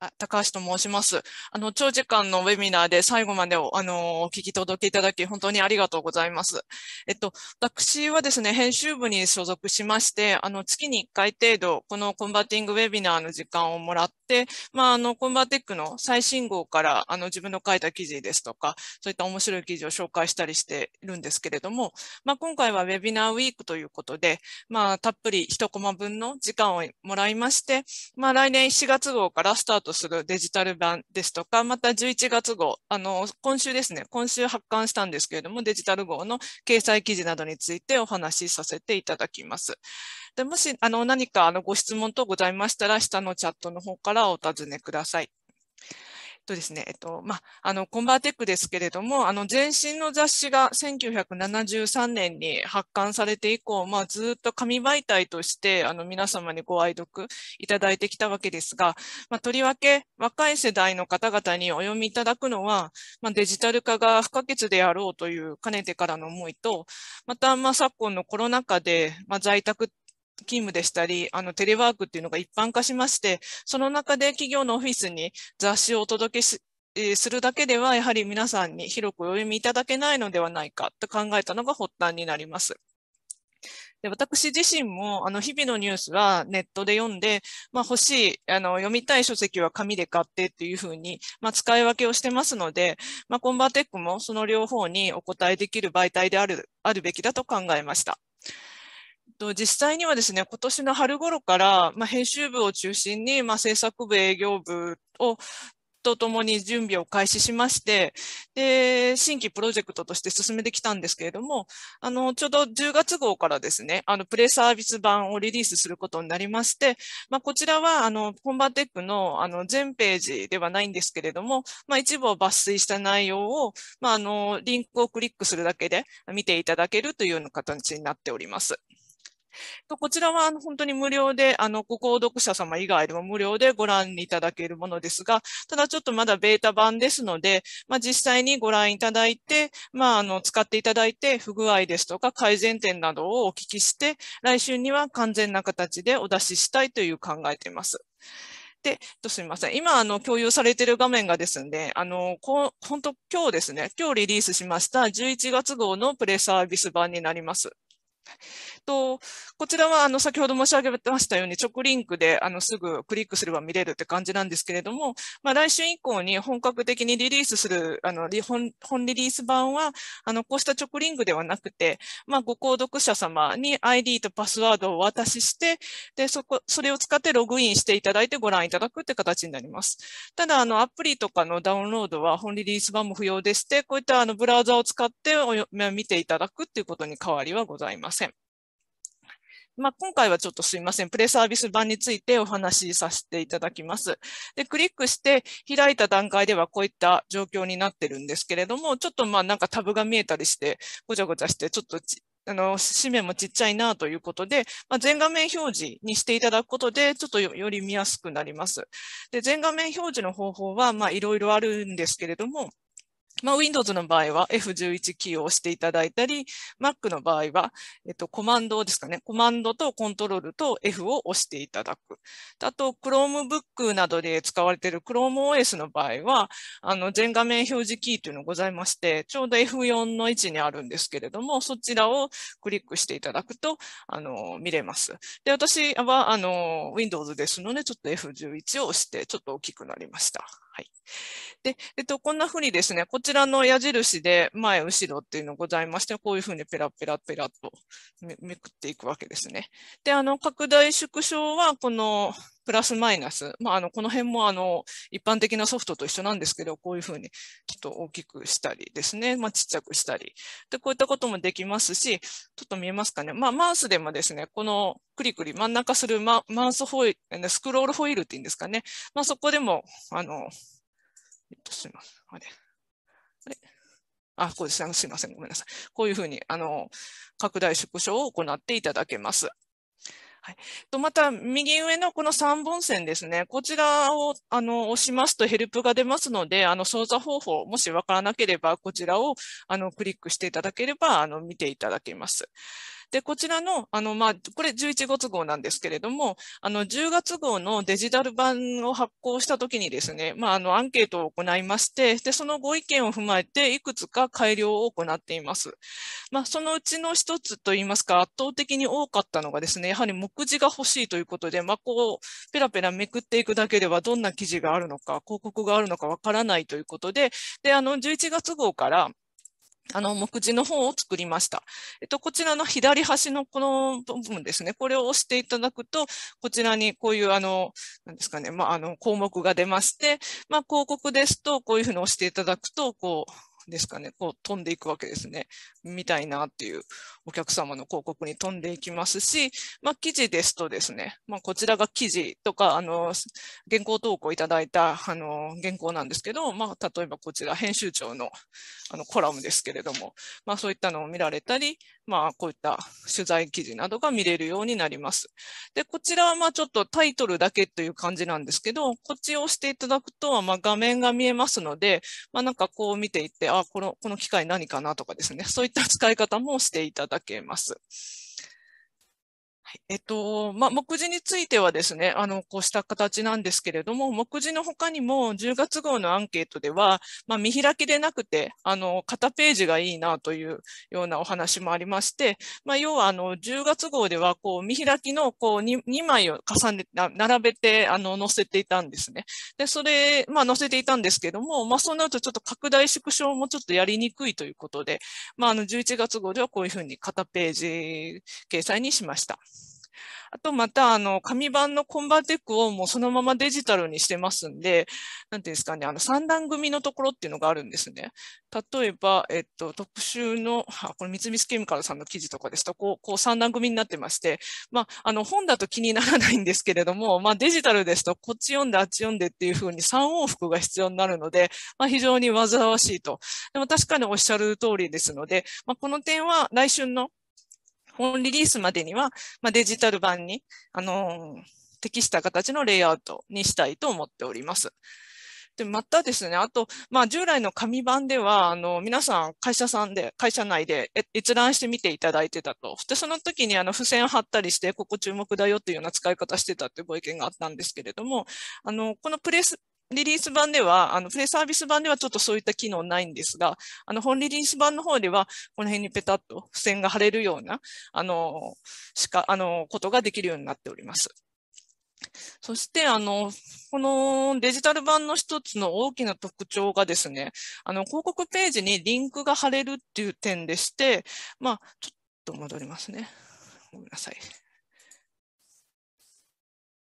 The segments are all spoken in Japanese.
あ高橋と申します。あの、長時間のウェビナーで最後までお、あの、お聞き届けいただき、本当にありがとうございます。えっと、私はですね、編集部に所属しまして、あの、月に1回程度、このコンバーティングウェビナーの時間をもらって、まあ、あの、コンバーテックの最新号から、あの、自分の書いた記事ですとか、そういった面白い記事を紹介したりしているんですけれども、まあ、今回はウェビナーウィークということで、まあ、たっぷり1コマ分の時間をもらいまして、まあ、来年4月号からスタートとするデジタル版ですとか、また11月号、あの、今週ですね、今週発刊したんですけれども、デジタル号の掲載記事などについてお話しさせていただきます。でもし、あの、何かあのご質問等ございましたら、下のチャットの方からお尋ねください。とですね、えっと、まあ、あの、コンバーテックですけれども、あの、前身の雑誌が1973年に発刊されて以降、まあ、ずっと紙媒体として、あの、皆様にご愛読いただいてきたわけですが、まあ、とりわけ若い世代の方々にお読みいただくのは、まあ、デジタル化が不可欠であろうというかねてからの思いと、また、まあ、昨今のコロナ禍で、まあ、在宅勤務でしたり、あのテレワークっていうのが一般化しまして、その中で企業のオフィスに雑誌をお届けし、えー、するだけでは、やはり皆さんに広くお読みいただけないのではないかと考えたのが発端になります。で私自身もあの日々のニュースはネットで読んで、まあ、欲しいあの読みたい書籍は紙で買ってっていうふうに、まあ、使い分けをしてますので、まあ、コンバーテックもその両方にお答えできる媒体であるあるべきだと考えました。と実際にはですね、今年の春頃から、まあ、編集部を中心に、まあ、制作部、営業部をとともに準備を開始しまして、で、新規プロジェクトとして進めてきたんですけれども、あの、ちょうど10月号からですね、あの、プレサービス版をリリースすることになりまして、まあ、こちらは、あの、コンバーテックの、あの、全ページではないんですけれども、まあ、一部を抜粋した内容を、まあ、あの、リンクをクリックするだけで見ていただけるというような形になっております。とこちらはあの本当に無料で、あの、ご購読者様以外でも無料でご覧いただけるものですが、ただちょっとまだベータ版ですので、まあ、実際にご覧いただいて、まあ、あの、使っていただいて、不具合ですとか改善点などをお聞きして、来週には完全な形でお出ししたいという考えています。で、すみません。今、あの、共有されている画面がですね、あの、こ本当今日ですね、今日リリースしました11月号のプレサービス版になります。とこちらはあの先ほど申し上げましたように直リンクであのすぐクリックすれば見れるって感じなんですけれども、まあ、来週以降に本格的にリリースするあの本本リリース版はあのこうした直リンクではなくて、まあ、ご購読者様に ID とパスワードをお渡ししてでそこそれを使ってログインしていただいてご覧いただくって形になります。ただあのアプリとかのダウンロードは本リリース版も不要でしてこういったあのブラウザを使ってお見ていただくっていうことに変わりはございます。せん。まあ、今回はちょっとすいません。プレサービス版についてお話しさせていただきます。で、クリックして開いた段階ではこういった状況になってるんですけれども、ちょっとまあなんかタブが見えたりして、ごちゃごちゃして、ちょっとあの、紙面もちっちゃいなということで、まあ、全画面表示にしていただくことで、ちょっとより見やすくなります。で、全画面表示の方法は、まあ、いろいろあるんですけれども、まあ、Windows の場合は F11 キーを押していただいたり、Mac の場合は、えっと、コマンドですかね。コマンドとコントロールと F を押していただく。あと、Chromebook などで使われている ChromeOS の場合は、あの、全画面表示キーというのがございまして、ちょうど F4 の位置にあるんですけれども、そちらをクリックしていただくと、あの、見れます。で、私は、あの、Windows ですので、ちょっと F11 を押して、ちょっと大きくなりました。はい。で、えっと、こんなふうにですね、こちらの矢印で前、後ろっていうのございまして、こういうふうにペラペラペラとめくっていくわけですね。で、あの、拡大縮小は、このプラスマイナス、まあ、あのこの辺もあの一般的なソフトと一緒なんですけど、こういうふうにちょっと大きくしたりですね、まあ、ちっちゃくしたり。で、こういったこともできますし、ちょっと見えますかね。まあ、マウスでもですね、このクリクリ真ん中するママウスホイール、スクロールホイールっていうんですかね。まあ、そこでも、あの、えっと、すみません。あれ。あれあ、こうですね。すみません。ごめんなさい。こういうふうに、あの、拡大縮小を行っていただけます。はい、とまた右上のこの3本線ですね、こちらをあの押しますとヘルプが出ますので、あの操作方法、もしわからなければこちらをあのクリックしていただければあの見ていただけます。で、こちらの、あの、まあ、これ11月号なんですけれども、あの、10月号のデジタル版を発行したときにですね、まあ、あの、アンケートを行いまして、で、そのご意見を踏まえて、いくつか改良を行っています。まあ、そのうちの一つといいますか、圧倒的に多かったのがですね、やはり目次が欲しいということで、まあ、こう、ペラペラめくっていくだけでは、どんな記事があるのか、広告があるのかわからないということで、で、あの、11月号から、あの、目次の方を作りました。えっと、こちらの左端のこの部分ですね。これを押していただくと、こちらにこういう、あの、何ですかね、まあ、あの、項目が出まして、まあ、広告ですと、こういうふうに押していただくと、こう、ですかね、こう飛んでいくわけですね。見たいなっていうお客様の広告に飛んでいきますし、まあ、記事ですとですね、まあ、こちらが記事とか、あの、原稿投稿いただいた、あの、原稿なんですけど、まあ、例えばこちら、編集長の、あの、コラムですけれども、まあ、そういったのを見られたり、まあ、こういった取材記事などが見れるようになります。で、こちらはまあちょっとタイトルだけという感じなんですけど、こっちを押していただくと、まあ画面が見えますので、まあなんかこう見ていって、あ、この、この機械何かなとかですね、そういった使い方もしていただけます。えっと、まあ、目次についてはですね、あの、こうした形なんですけれども、目次の他にも10月号のアンケートでは、まあ、見開きでなくて、あの、片ページがいいなというようなお話もありまして、まあ、要は、あの、10月号では、こう、見開きの、こう2、2枚を重ね、並べて、あの、載せていたんですね。で、それ、まあ、載せていたんですけども、まあ、そうなるとちょっと拡大縮小もちょっとやりにくいということで、まあ、あの、11月号ではこういうふうに片ページ掲載にしました。あとまた、あの、紙版のコンバーテックをもうそのままデジタルにしてますんで、なんていうんですかね、あの、三段組のところっていうのがあるんですね。例えば、えっと、特集の、あ、これ三菱ケミカルさんの記事とかですと、こう、こう三段組になってまして、まあ、あの、本だと気にならないんですけれども、まあ、デジタルですと、こっち読んで、あっち読んでっていうふうに3往復が必要になるので、まあ、非常に煩わしいと。でも確かにおっしゃる通りですので、まあ、この点は来春のオンリリースまでには、まあ、デジタル版に、あのー、適した形のレイアウトにしたいと思っております。で、またですね、あと、まあ、従来の紙版では、あの、皆さん、会社さんで、会社内で閲覧してみていただいてたと。で、その時に、あの、付箋を貼ったりして、ここ注目だよっていうような使い方してたってご意見があったんですけれども、あの、このプレス、リリース版では、あの、プレサービス版ではちょっとそういった機能ないんですが、あの、本リリース版の方では、この辺にペタッと付箋が貼れるような、あの、しか、あの、ことができるようになっております。そして、あの、このデジタル版の一つの大きな特徴がですね、あの、広告ページにリンクが貼れるっていう点でして、まあ、ちょっと戻りますね。ごめんなさい。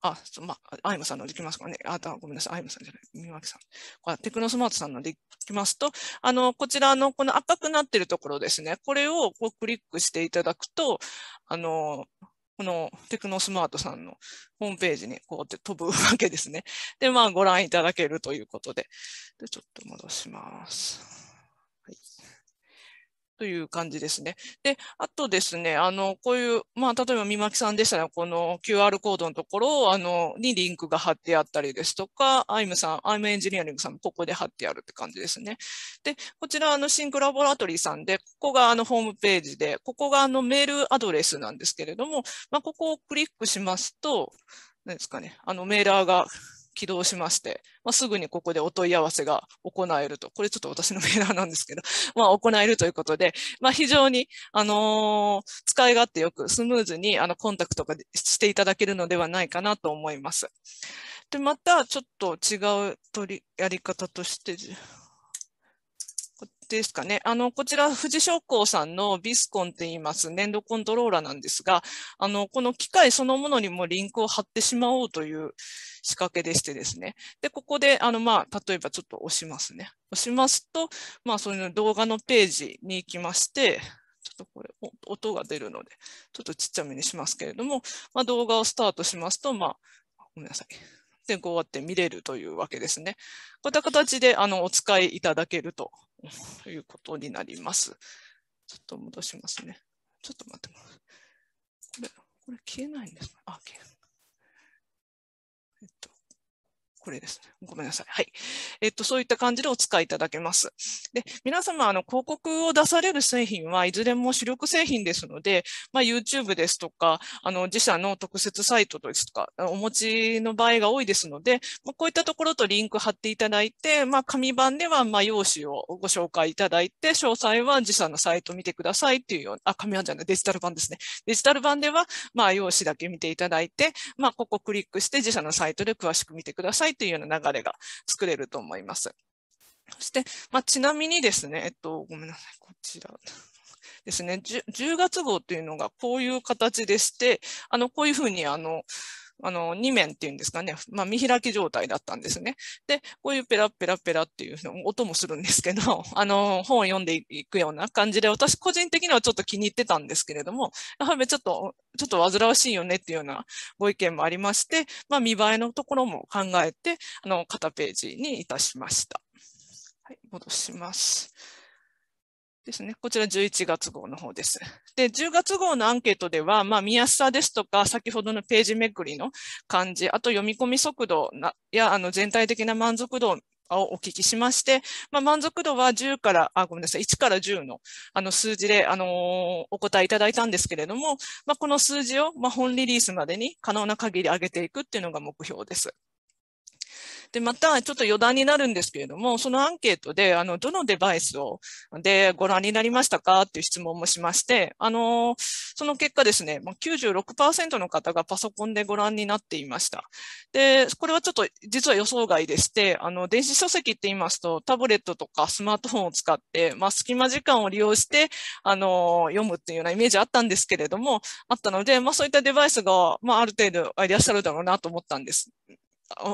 あ、まあ、アイムさんのできますかね。あ、ごめんなさい。アイムさんじゃない。ワキさん。これテクノスマートさんのできますと、あの、こちらのこの赤くなっているところですね。これをこうクリックしていただくと、あの、このテクノスマートさんのホームページにこうやって飛ぶわけですね。で、まあ、ご覧いただけるということで。で、ちょっと戻します。という感じですね。で、あとですね、あの、こういう、まあ、例えば、三巻さんでしたら、この QR コードのところを、あの、にリンクが貼ってあったりですとか、アイムさん、アイムエンジニアリングさんもここで貼ってあるって感じですね。で、こちら、あの、シンクラボラトリーさんで、ここが、あの、ホームページで、ここが、あの、メールアドレスなんですけれども、まあ、ここをクリックしますと、何ですかね、あの、メーラーが起動しまして、まあ、すぐにここでお問い合わせが行えると、これちょっと私のメーラーなんですけど、まあ、行えるということで、まあ、非常に、あのー、使い勝手よくスムーズにあのコンタクトがしていただけるのではないかなと思います。で、またちょっと違う取りやり方として、ですかね。あの、こちら、富士商工さんのビスコンって言います粘土コントローラーなんですが、あの、この機械そのものにもリンクを貼ってしまおうという仕掛けでしてですね。で、ここで、あの、まあ、例えばちょっと押しますね。押しますと、まあ、そういう動画のページに行きまして、ちょっとこれ、音が出るので、ちょっとちっちゃめにしますけれども、まあ、動画をスタートしますと、まあ、ごめんなさい。で、こうやって見れるというわけですね。こういった形で、あの、お使いいただけるとということになります。ちょっと戻しますね。ちょっと待ってます。これ、これ消えないんですね。あ、消えない。これです。ごめんなさい。はい。えっと、そういった感じでお使いいただけます。で、皆様、あの、広告を出される製品はいずれも主力製品ですので、まあ、YouTube ですとか、あの、自社の特設サイトですとか、お持ちの場合が多いですので、まあ、こういったところとリンク貼っていただいて、まあ、紙版では、まあ、用紙をご紹介いただいて、詳細は自社のサイト見てくださいっていうような、あ、紙版じゃない、デジタル版ですね。デジタル版では、まあ、用紙だけ見ていただいて、まあ、ここクリックして自社のサイトで詳しく見てくださいっていうような流れが作れると思います。そして、まあ、ちなみにですね、えっと、ごめんなさい、こちら。ですね10、10月号っていうのがこういう形でして、あの、こういうふうに、あの、あの、2面っていうんですかね、まあ、見開き状態だったんですね。で、こういうペラペラペラっていう音もするんですけど、あの、本を読んでいくような感じで、私個人的にはちょっと気に入ってたんですけれども、やはりちょっと、ちょっと煩わしいよねっていうようなご意見もありまして、まあ、見栄えのところも考えて、あの、片ページにいたしました。はい、戻します。ですね。こちら11月号の方です。で、10月号のアンケートでは、まあ、見やすさですとか、先ほどのページめくりの感じ、あと読み込み速度や、あの、全体的な満足度をお聞きしまして、まあ、満足度は10から、あ、ごめんなさい、1から10の、あの、数字で、あのー、お答えいただいたんですけれども、まあ、この数字を、まあ、本リリースまでに可能な限り上げていくっていうのが目標です。で、またちょっと余談になるんですけれども、そのアンケートで、あの、どのデバイスを、で、ご覧になりましたかっていう質問もしまして、あの、その結果ですね、96%の方がパソコンでご覧になっていました。で、これはちょっと実は予想外でして、あの、電子書籍って言いますと、タブレットとかスマートフォンを使って、まあ、隙間時間を利用して、あの、読むっていうようなイメージあったんですけれども、あったので、まあ、そういったデバイスが、まあ、ある程度いらっしゃるだろうなと思ったんです。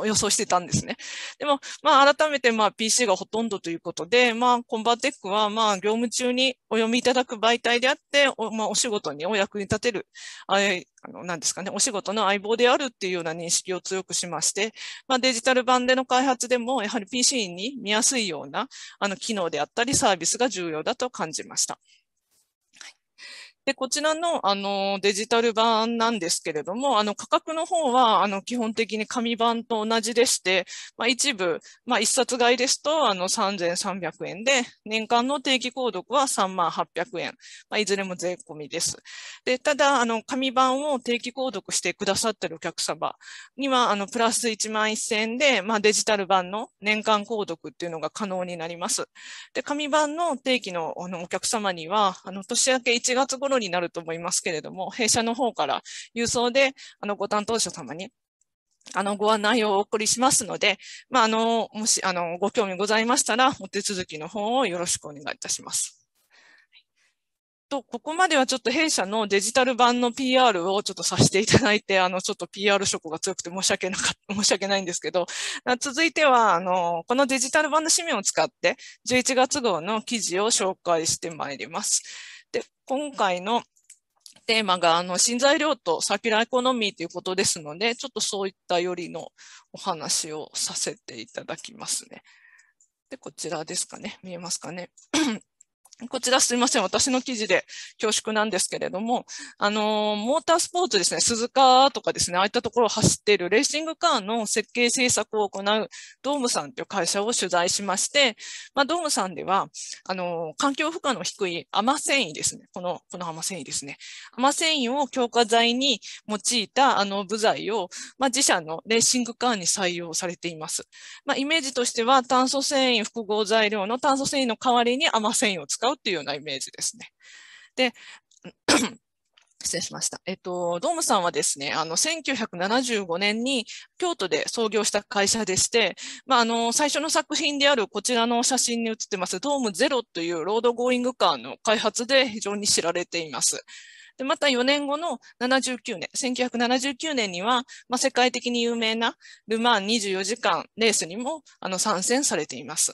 予想してたんですね。でも、まあ、改めて、まあ、PC がほとんどということで、まあ、コンバーテックは、まあ、業務中にお読みいただく媒体であって、お,、まあ、お仕事にお役に立てる、あの、何ですかね、お仕事の相棒であるっていうような認識を強くしまして、まあ、デジタル版での開発でも、やはり PC に見やすいような、あの、機能であったり、サービスが重要だと感じました。で、こちらの、あの、デジタル版なんですけれども、あの、価格の方は、あの、基本的に紙版と同じでして、まあ、一部、まあ、一冊買いですと、あの、3300円で、年間の定期購読は3800円。まあ、いずれも税込みです。で、ただ、あの、紙版を定期購読してくださっているお客様には、あの、プラス1万1000円で、まあ、デジタル版の年間購読っていうのが可能になります。で、紙版の定期の、あの、お客様には、あの、年明け1月頃のになると思いますけれども、弊社の方から郵送であのご担当者様にあの、ご案内をお送りしますので、まあ、あの、もし、あの、ご興味ございましたら、お手続きの方をよろしくお願いいたします。と、ここまではちょっと弊社のデジタル版の PR をちょっとさせていただいて、あの、ちょっと PR 職が強くて申し訳なかっ 申し訳ないんですけど、続いては、あの、このデジタル版の紙面を使って、11月号の記事を紹介してまいります。今回のテーマが、あの、新材料とサーキュラーエコノミーということですので、ちょっとそういったよりのお話をさせていただきますね。で、こちらですかね。見えますかね。こちらすいません。私の記事で恐縮なんですけれども、あの、モータースポーツですね、鈴鹿とかですね、ああいったところを走っているレーシングカーの設計制作を行うドームさんという会社を取材しまして、まあ、ドームさんでは、あの、環境負荷の低い甘繊維ですね。この、この甘繊維ですね。甘繊維を強化剤に用いた、あの、部材を、まあ、自社のレーシングカーに採用されています。まあ、イメージとしては、炭素繊維複合材料の炭素繊維の代わりに甘繊維を使ううっていうようなイメージですね。で 失礼しました。えっと、ドームさんはですね、あの、1975年に京都で創業した会社でして、まあ、あの、最初の作品であるこちらの写真に写ってます、ドームゼロというロードゴーイングカーの開発で非常に知られています。で、また4年後の79年、1979年には、まあ、世界的に有名なルマン24時間レースにも、あの、参戦されています。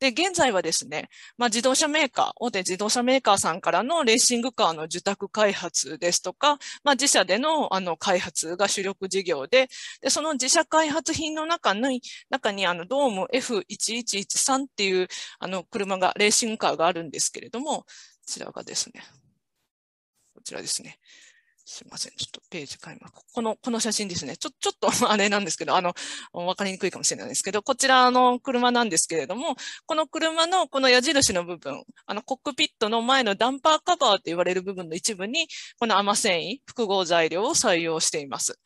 で、現在はですね、まあ、自動車メーカー、大手自動車メーカーさんからのレーシングカーの受託開発ですとか、まあ、自社でのあの開発が主力事業で、で、その自社開発品の中に、中にあのドーム F1113 っていうあの車が、レーシングカーがあるんですけれども、こちらがですね、こちらですね。すいません。ちょっとページ変えます。この、この写真ですね。ちょ、ちょっと あれなんですけど、あの、わかりにくいかもしれないですけど、こちらの車なんですけれども、この車のこの矢印の部分、あの、コックピットの前のダンパーカバーって言われる部分の一部に、この甘繊維、複合材料を採用しています。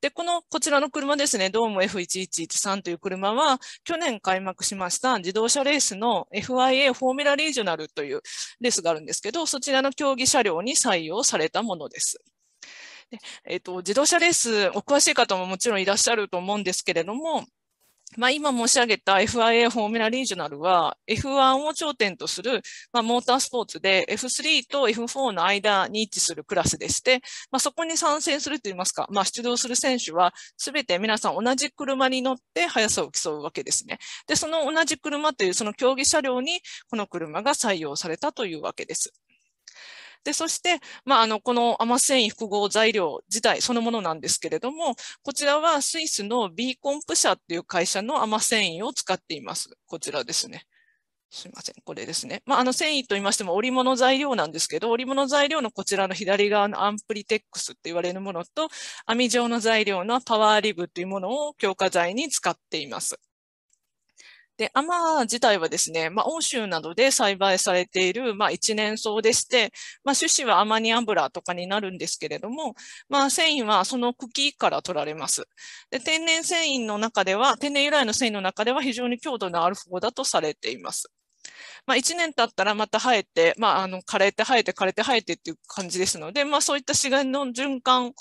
で、この、こちらの車ですね、ドーム F1113 という車は、去年開幕しました自動車レースの FIA フォーミュラリージョナルというレースがあるんですけど、そちらの競技車両に採用されたものです。えっ、と、自動車レース、お詳しい方ももちろんいらっしゃると思うんですけれども、まあ、今申し上げた FIA フォーミュラリージョナルは F1 を頂点とする、まあ、モータースポーツで F3 と F4 の間に位置するクラスでして、まあ、そこに参戦するといいますか、まあ、出動する選手は全て皆さん同じ車に乗って速さを競うわけですね。で、その同じ車というその競技車両にこの車が採用されたというわけです。で、そして、まあ、あの、このアマ繊維複合材料自体そのものなんですけれども、こちらはスイスのビーコンプ社っていう会社のアマ繊維を使っています。こちらですね。すいません。これですね。まあ、あの、繊維と言いましても織物材料なんですけど、織物材料のこちらの左側のアンプリテックスって言われるものと、網状の材料のパワーリブというものを強化剤に使っています。で、アマ自体はですね、まあ、欧州などで栽培されている、まあ、一年草でして、まあ、種子はアマニ油とかになるんですけれども、まあ、繊維はその茎から取られます。で、天然繊維の中では、天然由来の繊維の中では非常に強度のある方だとされています。まあ、一年経ったらまた生えて、まあ、あの枯れて生えて枯れて生えてっていう感じですので、まあ、そういった資源の循環を、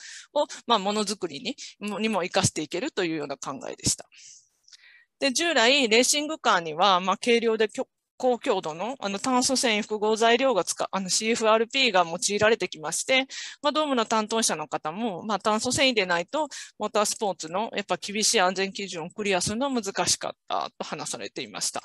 まあ、ものづくりににも生かしていけるというような考えでした。で、従来、レーシングカーには、まあ、軽量で高強度のあの炭素繊維複合材料が使あの CFRP が用いられてきまして、まあ、ドームの担当者の方も、まあ、炭素繊維でないとモータースポーツのやっぱ厳しい安全基準をクリアするのは難しかったと話されていました。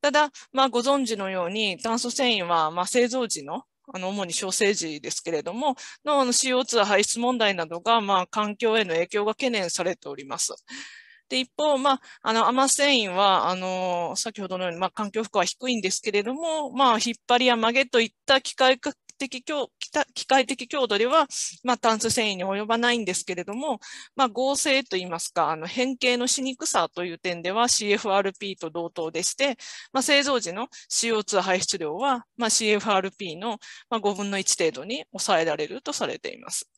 ただ、まあ、ご存知のように炭素繊維は、まあ、製造時のあの、主に小生児ですけれども、の CO2 排出問題などが、まあ、環境への影響が懸念されております。で、一方、まあ、あの、アマセインは、あの、先ほどのように、まあ、環境負荷は低いんですけれども、まあ、引っ張りや曲げといった機械的強機械的強度では、まあ、炭素繊維に及ばないんですけれども、まあ、合成といいますか、あの変形のしにくさという点では CFRP と同等でして、まあ、製造時の CO2 排出量は、まあ、CFRP の5分の1程度に抑えられるとされています。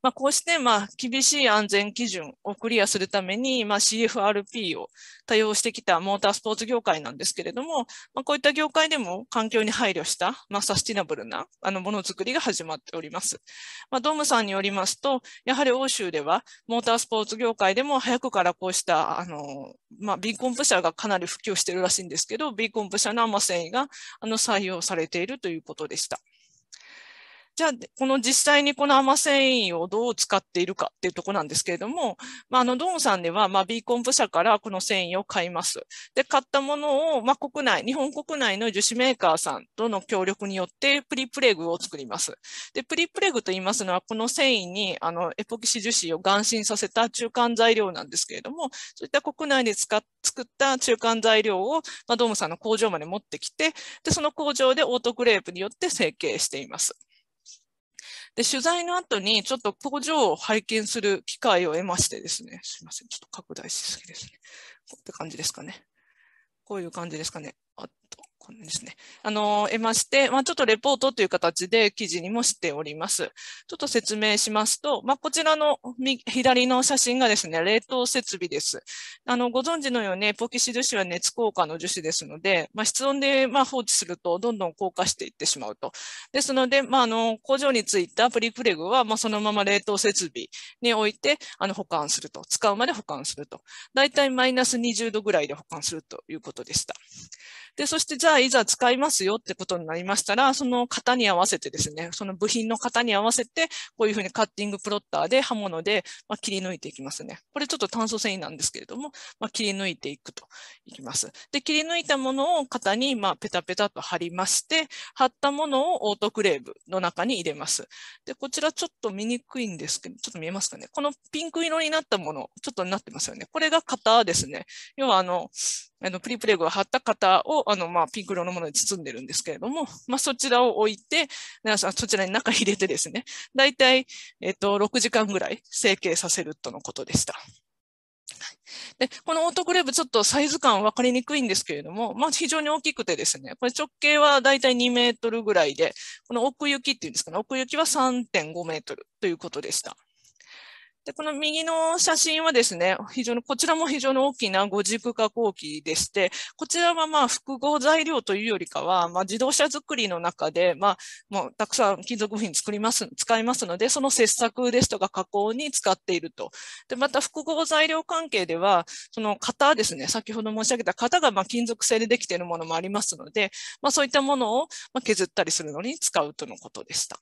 まあ、こうして、まあ、厳しい安全基準をクリアするために、まあ、CFRP を多用してきたモータースポーツ業界なんですけれども、まあ、こういった業界でも環境に配慮した、まあ、サスティナブルなあのものづくりが始まっております。まあ、ドームさんによりますと、やはり欧州ではモータースポーツ業界でも早くからこうしたあの、まあ、B コンプ社がかなり普及しているらしいんですけど、B コンプ社のアマ繊維があの採用されているということでした。じゃあ、この実際にこの甘繊維をどう使っているかっていうとこなんですけれども、まあ、あの、ドンさんでは、まあ、ビーコン部社からこの繊維を買います。で、買ったものを、まあ、国内、日本国内の樹脂メーカーさんとの協力によって、プリプレグを作ります。で、プリプレグと言いますのは、この繊維に、あの、エポキシ樹脂を含浸させた中間材料なんですけれども、そういった国内で使っ作った中間材料を、まあ、ドームさんの工場まで持ってきて、で、その工場でオートクレープによって成形しています。で、取材の後にちょっと工場を拝見する機会を得ましてですね、すいません、ちょっと拡大しすぎですね。こうって感じですかね。こういう感じですかね。あと、こんですね。あの、得まして、まあ、ちょっとレポートという形で記事にもしております。ちょっと説明しますと、まあ、こちらの左の写真がですね、冷凍設備です。あの、ご存知のように、ポキシ樹脂は熱硬化の樹脂ですので、まあ、室温で、まあ、放置すると、どんどん硬化していってしまうと。ですので、まあ、あの、工場についたプリプレグは、まあ、そのまま冷凍設備において、あの、保管すると。使うまで保管すると。だいたいマイナス20度ぐらいで保管するということでした。で、そしてじゃあいざ使いますよってことになりましたら、その型に合わせてですね、その部品の型に合わせて、こういうふうにカッティングプロッターで刃物で、ま切り抜いていきますね。これちょっと炭素繊維なんですけれども、ま切り抜いていくといきます。で、切り抜いたものを型に、まペタペタと貼りまして、貼ったものをオートクレーブの中に入れます。で、こちらちょっと見にくいんですけど、ちょっと見えますかね。このピンク色になったもの、ちょっとなってますよね。これが型ですね。要はあの、あのプリプレグを貼った型をあの、まあ、ピンク色のものに包んでるんですけれども、まあ、そちらを置いて、そちらに中入れてですね、だいたい、えっと、6時間ぐらい成形させるとのことでした。で、このオートクレーブちょっとサイズ感分かりにくいんですけれども、まあ非常に大きくてですね、これ直径はだいたい2メートルぐらいで、この奥行きっていうんですかね、奥行きは3.5メートルということでした。で、この右の写真はですね、非常に、こちらも非常に大きな五軸加工機でして、こちらはまあ複合材料というよりかは、まあ自動車作りの中で、まあ、もうたくさん金属部品作ります、使いますので、その切削ですとか加工に使っていると。で、また複合材料関係では、その型ですね、先ほど申し上げた型がまあ金属製でできているものもありますので、まあそういったものを削ったりするのに使うとのことでした。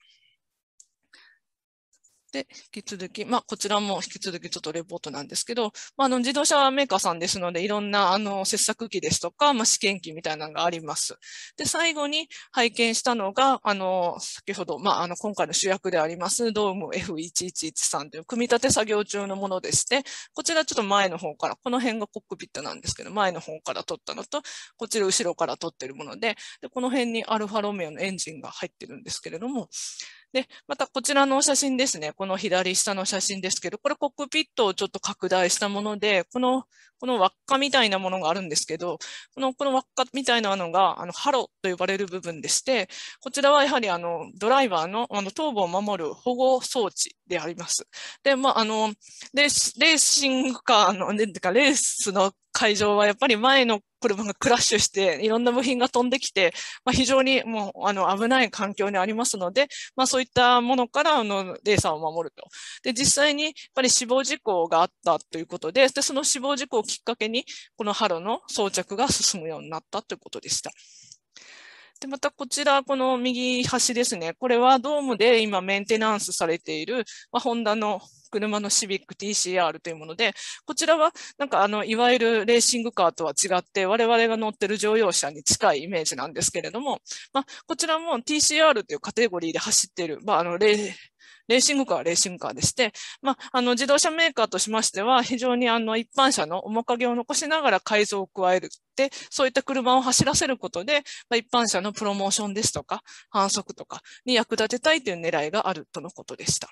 で、引き続き、まあ、こちらも引き続きちょっとレポートなんですけど、まあ、あの自動車メーカーさんですので、いろんなあの切削機ですとか、まあ、試験機みたいなのがあります。で、最後に拝見したのが、あの、先ほど、まあ、あの今回の主役であります、ドーム F1113 という組み立て作業中のものでして、こちらちょっと前の方から、この辺がコックピットなんですけど、前の方から撮ったのと、こちら後ろから撮ってるもので、でこの辺にアルファロメオのエンジンが入ってるんですけれども、で、またこちらの写真ですね、ここの左下の写真ですけど、これコックピットをちょっと拡大したもので、この、この輪っかみたいなものがあるんですけど、この、この輪っかみたいなのが、あの、ハロと呼ばれる部分でして、こちらはやはりあの、ドライバーの、あの、頭部を守る保護装置であります。で、まあ、あの、レース、レーシングカーの、ね、レースの会場はやっぱり前の車がクラッシュして、いろんな部品が飛んできて、まあ、非常にもうあの危ない環境にありますので、まあ、そういったものからあのレーサーを守ると。で、実際にやっぱり死亡事故があったということで、でその死亡事故をきっかけに、この春の装着が進むようになったということでした。で、またこちら、この右端ですね。これはドームで今メンテナンスされている、まあ、ホンダの車のシビック TCR というもので、こちらはなんかあの、いわゆるレーシングカーとは違って、我々が乗ってる乗用車に近いイメージなんですけれども、まあ、こちらも TCR というカテゴリーで走っている、まあ、あの、レーレーシングカーはレーシングカーでして、まあ、あの、自動車メーカーとしましては、非常にあの、一般車の面影を残しながら改造を加える。て、そういった車を走らせることで、まあ、一般車のプロモーションですとか、反則とかに役立てたいという狙いがあるとのことでした。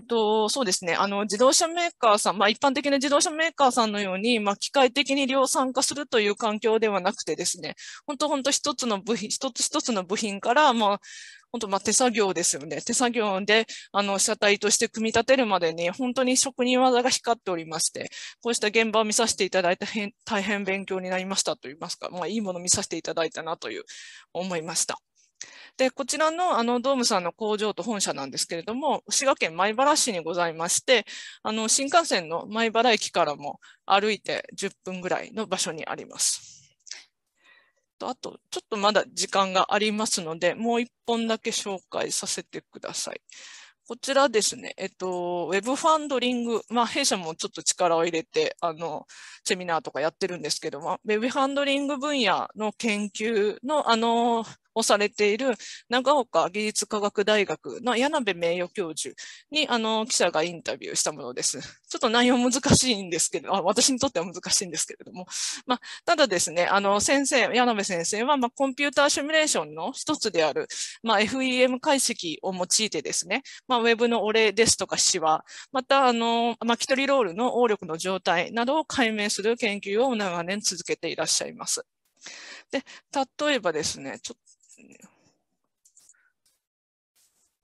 えっと、そうですね。あの、自動車メーカーさん、まあ、一般的な自動車メーカーさんのように、まあ、機械的に量産化するという環境ではなくてですね、本当本当一つの部品、一つ一つの部品から、まあ、本当、まあ、手作業ですよね。手作業で、あの、車体として組み立てるまでに、本当に職人技が光っておりまして、こうした現場を見させていただいて、大変勉強になりましたと言いますか、まあ、いいもの見させていただいたなという、思いました。で、こちらのあのドームさんの工場と本社なんですけれども、滋賀県米原市にございまして、あの新幹線の米原駅からも歩いて10分ぐらいの場所にあります。とあと、ちょっとまだ時間がありますので、もう1本だけ紹介させてください。こちらですね、えっと、ウェブファンドリング、まあ、弊社もちょっと力を入れて、あの、セミナーとかやってるんですけども、ウェブファンドリング分野の研究の、あの、をされている長岡技術科学大学の柳部名誉教授にあの記者がインタビューしたものです。ちょっと内容難しいんですけど、あ私にとっては難しいんですけれども、まあ、ただですね、あの先生、柳部先生は、まあ、コンピューターシミュレーションの一つである、まあ、FEM 解析を用いてですね、まあ、ウェブのお礼ですとかシワ、またあの巻き取りロールの応力の状態などを解明する研究を長年続けていらっしゃいます。で、例えばですね、ちょっ you know,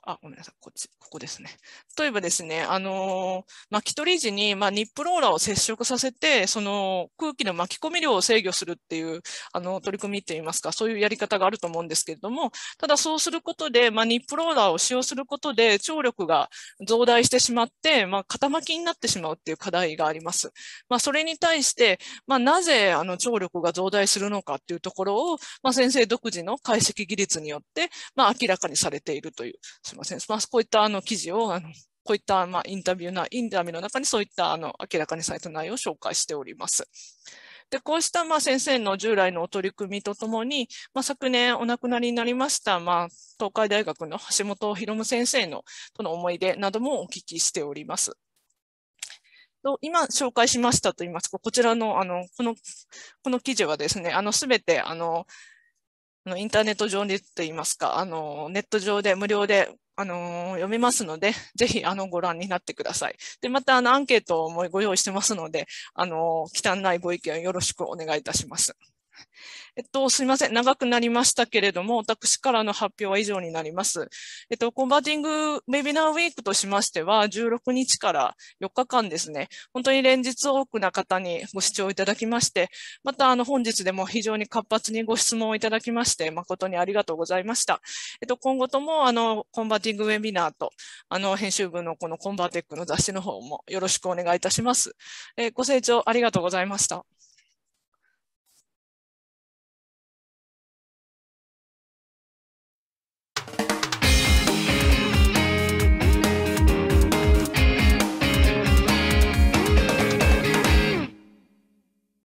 あ、ごめんなさい、こっち、ここですね。例えばですね、あのー、巻き取り時に、まあ、ニップローラーを接触させて、その空気の巻き込み量を制御するっていう、あの、取り組みって言いますか、そういうやり方があると思うんですけれども、ただそうすることで、まあ、ニップローラーを使用することで、張力が増大してしまって、まあ、肩巻きになってしまうっていう課題があります。まあ、それに対して、まあ、なぜ、あの、張力が増大するのかっていうところを、まあ、先生独自の解析技術によって、まあ、明らかにされているという、ません。まあ、こういったあの記事をあのこういったまあインタビューなインタビューの中にそういったあの明らかにされた内容を紹介しております。で、こうしたまあ先生の従来のお取り組みとともに、まあ、昨年お亡くなりになりました、まあ、東海大学の橋本博先生のとの思い出などもお聞きしております。と今紹介しましたと言いますか、こちらのあのこのこの記事はですね、すべてあのインターネット上でといいますか、あのネット上で無料であの読めますので、ぜひ、あの、ご覧になってください。で、また、あの、アンケートもご用意してますので、あの汚いご意見をよろしくお願いいたします。えっと、すみません。長くなりましたけれども、私からの発表は以上になります。えっと、コンバーティングウェビナーウィークとしましては、16日から4日間ですね、本当に連日多くの方にご視聴いただきまして、また、あの、本日でも非常に活発にご質問をいただきまして、誠にありがとうございました。えっと、今後とも、あの、コンバーティングウェビナーと、あの、編集部のこのコンバーテックの雑誌の方もよろしくお願いいたします。えご清聴ありがとうございました。